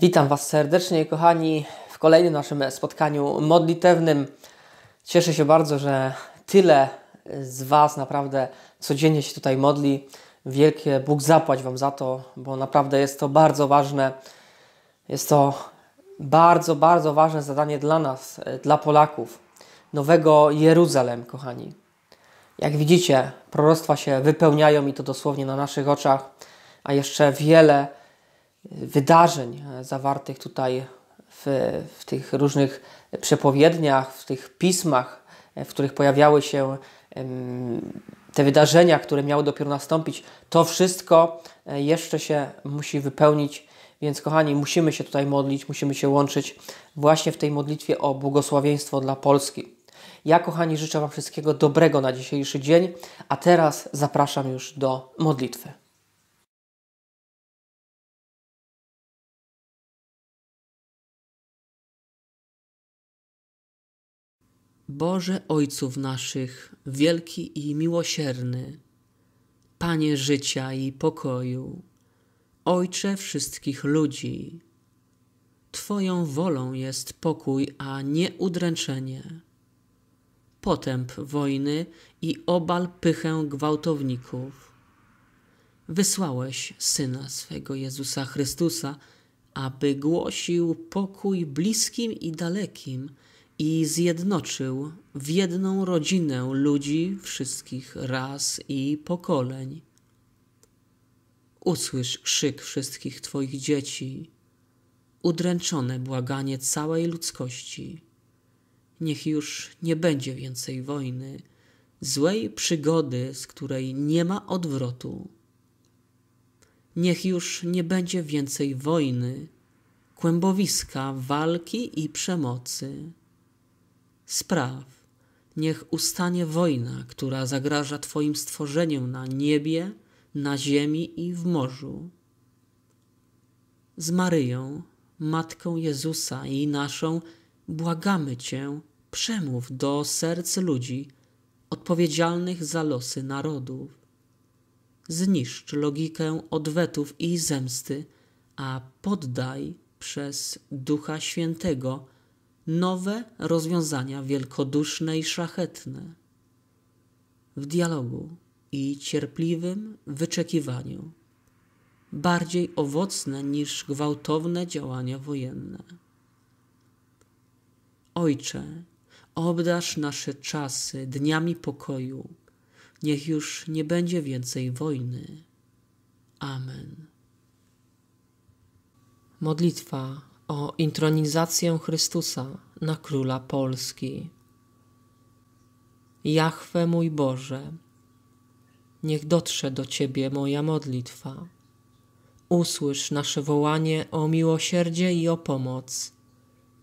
Witam Was serdecznie, kochani, w kolejnym naszym spotkaniu modlitewnym. Cieszę się bardzo, że tyle z Was naprawdę codziennie się tutaj modli. Wielkie Bóg zapłać Wam za to, bo naprawdę jest to bardzo ważne. Jest to bardzo, bardzo ważne zadanie dla nas, dla Polaków. Nowego Jeruzalem, kochani. Jak widzicie, proroctwa się wypełniają i to dosłownie na naszych oczach, a jeszcze wiele wydarzeń zawartych tutaj w, w tych różnych przepowiedniach, w tych pismach, w których pojawiały się te wydarzenia, które miały dopiero nastąpić, to wszystko e, jeszcze się musi wypełnić. Więc, kochani, musimy się tutaj modlić, musimy się łączyć właśnie w tej modlitwie o błogosławieństwo dla Polski. Ja, kochani, życzę Wam wszystkiego dobrego na dzisiejszy dzień, a teraz zapraszam już do modlitwy. Boże Ojców naszych, wielki i miłosierny, Panie życia i pokoju, Ojcze wszystkich ludzi, Twoją wolą jest pokój, a nie udręczenie, potęp wojny i obal pychę gwałtowników. Wysłałeś Syna swego Jezusa Chrystusa, aby głosił pokój bliskim i dalekim, i zjednoczył w jedną rodzinę ludzi wszystkich ras i pokoleń. Usłysz krzyk wszystkich Twoich dzieci, udręczone błaganie całej ludzkości. Niech już nie będzie więcej wojny, złej przygody, z której nie ma odwrotu. Niech już nie będzie więcej wojny, kłębowiska, walki i przemocy spraw. Niech ustanie wojna, która zagraża Twoim stworzeniom na niebie, na ziemi i w morzu. Z Maryją, Matką Jezusa i naszą, błagamy Cię, przemów do serc ludzi odpowiedzialnych za losy narodów. Zniszcz logikę odwetów i zemsty, a poddaj przez Ducha Świętego nowe rozwiązania wielkoduszne i szlachetne. W dialogu i cierpliwym wyczekiwaniu, bardziej owocne niż gwałtowne działania wojenne. Ojcze, obdarz nasze czasy dniami pokoju. Niech już nie będzie więcej wojny. Amen. Modlitwa o intronizację Chrystusa na króla Polski. Jachwe mój Boże, niech dotrze do Ciebie moja modlitwa. Usłysz nasze wołanie o miłosierdzie i o pomoc.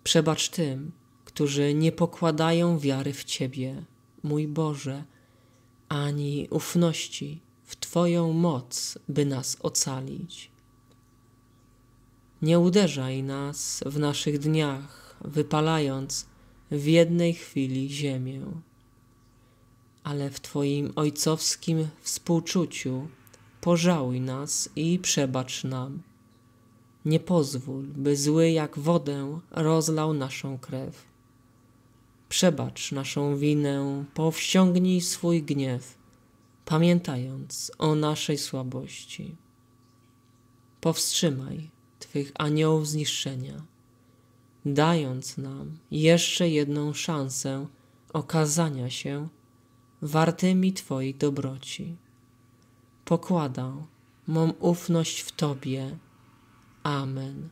Przebacz tym, którzy nie pokładają wiary w Ciebie, mój Boże, ani ufności w Twoją moc, by nas ocalić. Nie uderzaj nas w naszych dniach, wypalając w jednej chwili ziemię, ale w Twoim ojcowskim współczuciu pożałuj nas i przebacz nam. Nie pozwól, by zły jak wodę rozlał naszą krew. Przebacz naszą winę, powściągnij swój gniew, pamiętając o naszej słabości. Powstrzymaj Twych aniołów zniszczenia, dając nam jeszcze jedną szansę okazania się wartymi Twojej dobroci. Pokładam mą ufność w Tobie. Amen.